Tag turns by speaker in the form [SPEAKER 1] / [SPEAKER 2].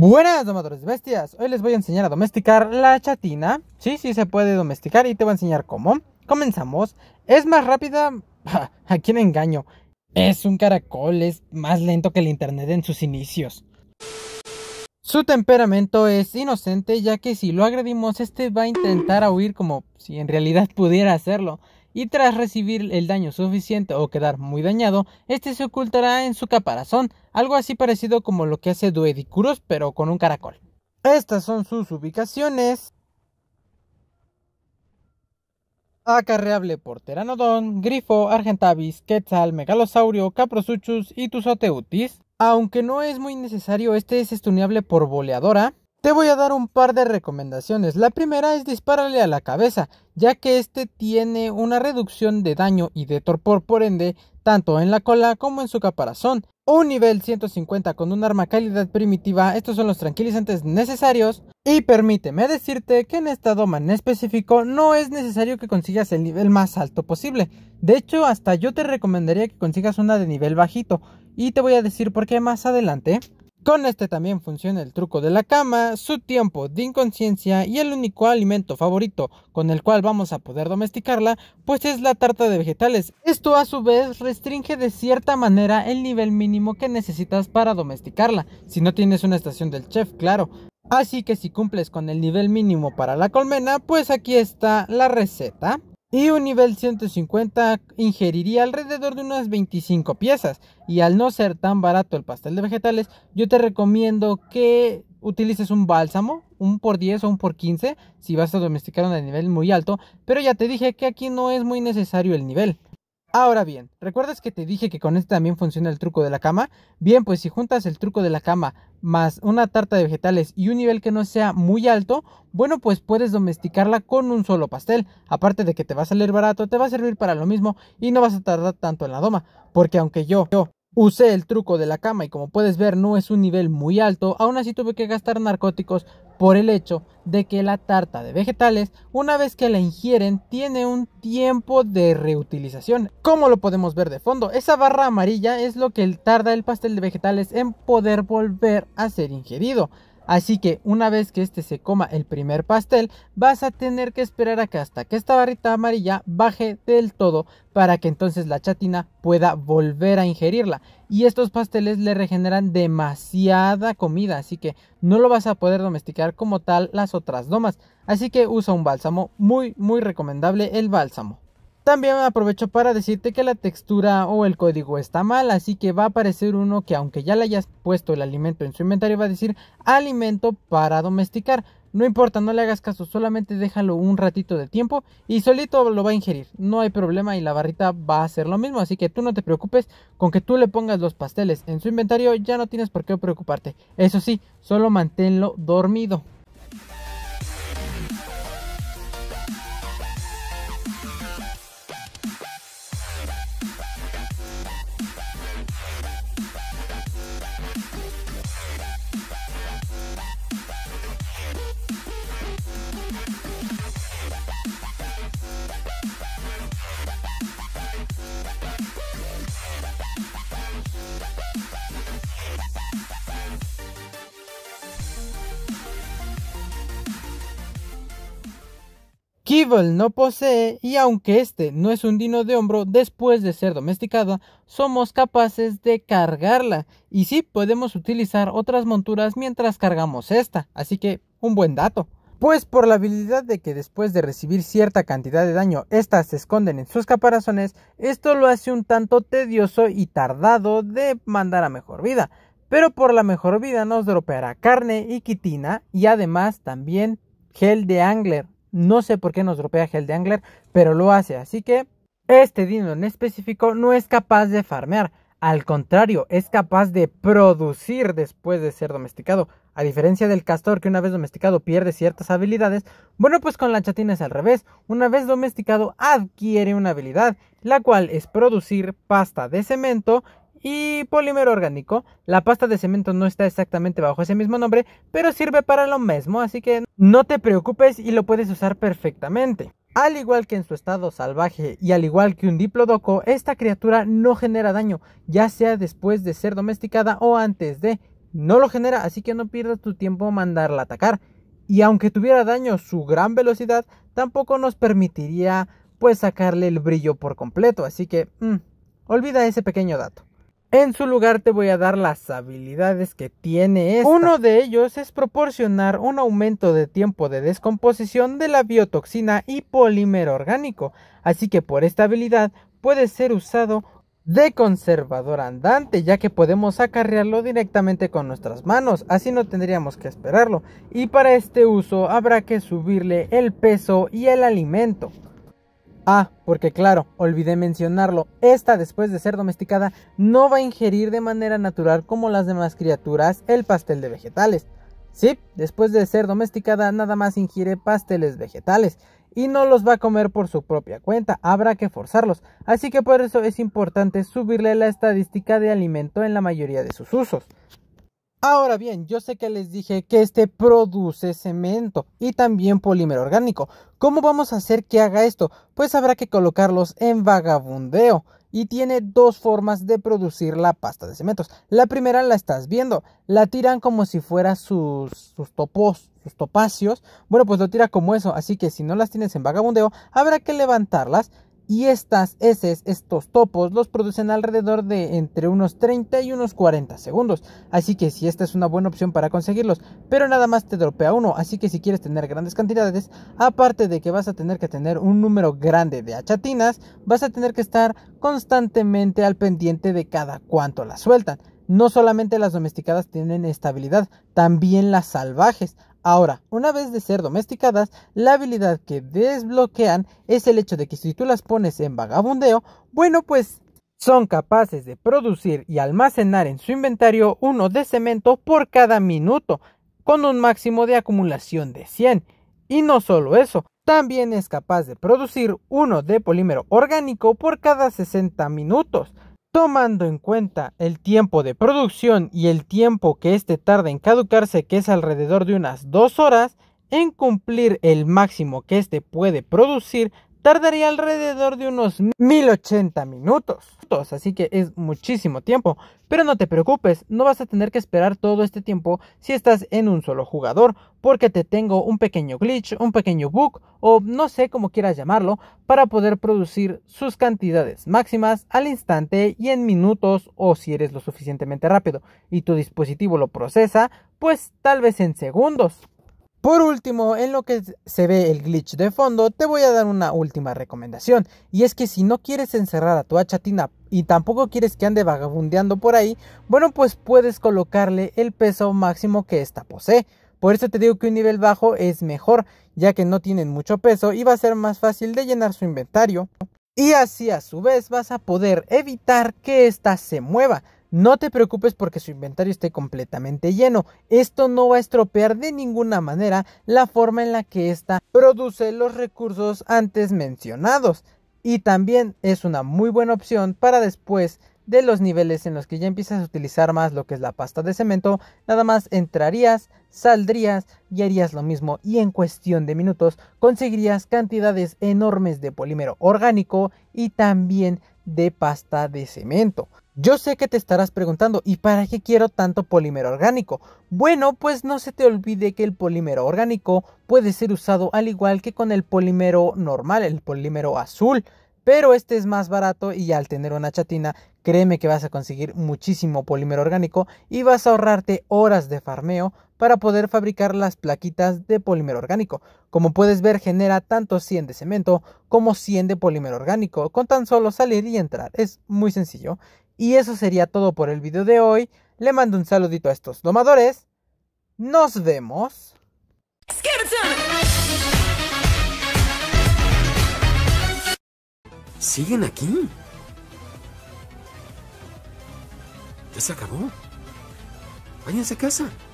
[SPEAKER 1] Buenas domadores bestias, hoy les voy a enseñar a domesticar la chatina Sí, sí se puede domesticar y te voy a enseñar cómo Comenzamos, es más rápida, a quién engaño Es un caracol, es más lento que el internet en sus inicios Su temperamento es inocente ya que si lo agredimos este va a intentar huir como si en realidad pudiera hacerlo y tras recibir el daño suficiente o quedar muy dañado, este se ocultará en su caparazón, algo así parecido como lo que hace Duedicurus pero con un caracol. Estas son sus ubicaciones. Acarreable por Teranodon, Grifo, Argentavis, Quetzal, Megalosaurio, Caprosuchus y Tuzoteutis. Aunque no es muy necesario, este es estuneable por boleadora. Te voy a dar un par de recomendaciones. La primera es dispararle a la cabeza, ya que este tiene una reducción de daño y de torpor, por ende, tanto en la cola como en su caparazón. Un nivel 150 con un arma calidad primitiva, estos son los tranquilizantes necesarios. Y permíteme decirte que en esta doma en específico no es necesario que consigas el nivel más alto posible. De hecho, hasta yo te recomendaría que consigas una de nivel bajito. Y te voy a decir por qué más adelante. Con este también funciona el truco de la cama, su tiempo de inconsciencia y el único alimento favorito con el cual vamos a poder domesticarla, pues es la tarta de vegetales. Esto a su vez restringe de cierta manera el nivel mínimo que necesitas para domesticarla, si no tienes una estación del chef, claro. Así que si cumples con el nivel mínimo para la colmena, pues aquí está la receta y un nivel 150 ingeriría alrededor de unas 25 piezas y al no ser tan barato el pastel de vegetales yo te recomiendo que utilices un bálsamo un por 10 o un por 15 si vas a domesticar a nivel muy alto pero ya te dije que aquí no es muy necesario el nivel Ahora bien, ¿recuerdas que te dije que con este también funciona el truco de la cama? Bien, pues si juntas el truco de la cama más una tarta de vegetales y un nivel que no sea muy alto, bueno, pues puedes domesticarla con un solo pastel. Aparte de que te va a salir barato, te va a servir para lo mismo y no vas a tardar tanto en la doma. Porque aunque yo, yo Usé el truco de la cama y como puedes ver no es un nivel muy alto, aún así tuve que gastar narcóticos por el hecho de que la tarta de vegetales, una vez que la ingieren, tiene un tiempo de reutilización. Como lo podemos ver de fondo, esa barra amarilla es lo que tarda el pastel de vegetales en poder volver a ser ingerido. Así que una vez que este se coma el primer pastel, vas a tener que esperar a que hasta que esta barrita amarilla baje del todo para que entonces la chatina pueda volver a ingerirla. Y estos pasteles le regeneran demasiada comida, así que no lo vas a poder domesticar como tal las otras domas. Así que usa un bálsamo, muy muy recomendable el bálsamo. También aprovecho para decirte que la textura o el código está mal, así que va a aparecer uno que aunque ya le hayas puesto el alimento en su inventario va a decir alimento para domesticar. No importa, no le hagas caso, solamente déjalo un ratito de tiempo y solito lo va a ingerir. No hay problema y la barrita va a hacer lo mismo, así que tú no te preocupes con que tú le pongas los pasteles en su inventario, ya no tienes por qué preocuparte. Eso sí, solo manténlo dormido. Kibble no posee y aunque este no es un dino de hombro, después de ser domesticada, somos capaces de cargarla y sí podemos utilizar otras monturas mientras cargamos esta, así que un buen dato. Pues por la habilidad de que después de recibir cierta cantidad de daño, estas se esconden en sus caparazones, esto lo hace un tanto tedioso y tardado de mandar a mejor vida. Pero por la mejor vida nos dropeará carne y quitina y además también gel de angler, no sé por qué nos dropea el de angler, pero lo hace. Así que este dino en específico no es capaz de farmear. Al contrario, es capaz de producir después de ser domesticado. A diferencia del castor que una vez domesticado pierde ciertas habilidades, bueno pues con la chatina es al revés. Una vez domesticado adquiere una habilidad, la cual es producir pasta de cemento y polímero orgánico. La pasta de cemento no está exactamente bajo ese mismo nombre, pero sirve para lo mismo, así que no te preocupes y lo puedes usar perfectamente. Al igual que en su estado salvaje y al igual que un diplodoco, esta criatura no genera daño, ya sea después de ser domesticada o antes de. No lo genera, así que no pierdas tu tiempo mandarla a atacar. Y aunque tuviera daño su gran velocidad, tampoco nos permitiría pues sacarle el brillo por completo, así que mm, olvida ese pequeño dato. En su lugar te voy a dar las habilidades que tiene Uno de ellos es proporcionar un aumento de tiempo de descomposición de la biotoxina y polímero orgánico, así que por esta habilidad puede ser usado de conservador andante, ya que podemos acarrearlo directamente con nuestras manos, así no tendríamos que esperarlo, y para este uso habrá que subirle el peso y el alimento. Ah, porque claro, olvidé mencionarlo, esta después de ser domesticada no va a ingerir de manera natural como las demás criaturas el pastel de vegetales. Sí, después de ser domesticada nada más ingiere pasteles vegetales y no los va a comer por su propia cuenta, habrá que forzarlos, así que por eso es importante subirle la estadística de alimento en la mayoría de sus usos. Ahora bien, yo sé que les dije que este produce cemento y también polímero orgánico. ¿Cómo vamos a hacer que haga esto? Pues habrá que colocarlos en vagabundeo y tiene dos formas de producir la pasta de cementos. La primera la estás viendo, la tiran como si fuera sus, sus topos, sus topacios. Bueno, pues lo tira como eso, así que si no las tienes en vagabundeo, habrá que levantarlas y estas heces, estos topos, los producen alrededor de entre unos 30 y unos 40 segundos. Así que si esta es una buena opción para conseguirlos, pero nada más te dropea uno. Así que si quieres tener grandes cantidades, aparte de que vas a tener que tener un número grande de achatinas, vas a tener que estar constantemente al pendiente de cada cuanto las sueltan. No solamente las domesticadas tienen estabilidad, también las salvajes. Ahora, una vez de ser domesticadas, la habilidad que desbloquean es el hecho de que si tú las pones en vagabundeo, bueno pues son capaces de producir y almacenar en su inventario uno de cemento por cada minuto, con un máximo de acumulación de 100. Y no solo eso, también es capaz de producir uno de polímero orgánico por cada 60 minutos. Tomando en cuenta el tiempo de producción y el tiempo que éste tarda en caducarse, que es alrededor de unas 2 horas, en cumplir el máximo que éste puede producir tardaría alrededor de unos 1080 minutos. Así que es muchísimo tiempo. Pero no te preocupes, no vas a tener que esperar todo este tiempo si estás en un solo jugador, porque te tengo un pequeño glitch, un pequeño bug o no sé cómo quieras llamarlo, para poder producir sus cantidades máximas al instante y en minutos o si eres lo suficientemente rápido y tu dispositivo lo procesa, pues tal vez en segundos. Por último, en lo que se ve el glitch de fondo, te voy a dar una última recomendación, y es que si no quieres encerrar a tu achatina y tampoco quieres que ande vagabundeando por ahí, bueno pues puedes colocarle el peso máximo que ésta posee. Por eso te digo que un nivel bajo es mejor, ya que no tienen mucho peso y va a ser más fácil de llenar su inventario. Y así a su vez vas a poder evitar que ésta se mueva, no te preocupes porque su inventario esté completamente lleno. Esto no va a estropear de ninguna manera la forma en la que ésta produce los recursos antes mencionados. Y también es una muy buena opción para después de los niveles en los que ya empiezas a utilizar más lo que es la pasta de cemento, nada más entrarías, saldrías y harías lo mismo y en cuestión de minutos conseguirías cantidades enormes de polímero orgánico y también de pasta de cemento. Yo sé que te estarás preguntando, ¿y para qué quiero tanto polímero orgánico? Bueno, pues no se te olvide que el polímero orgánico puede ser usado al igual que con el polímero normal, el polímero azul, pero este es más barato y al tener una chatina, créeme que vas a conseguir muchísimo polímero orgánico y vas a ahorrarte horas de farmeo para poder fabricar las plaquitas de polímero orgánico. Como puedes ver, genera tanto 100 de cemento como 100 de polímero orgánico, con tan solo salir y entrar. Es muy sencillo. Y eso sería todo por el video de hoy. Le mando un saludito a estos domadores. Nos vemos. ¿Siguen aquí? ¿Ya se acabó? Váyanse a casa.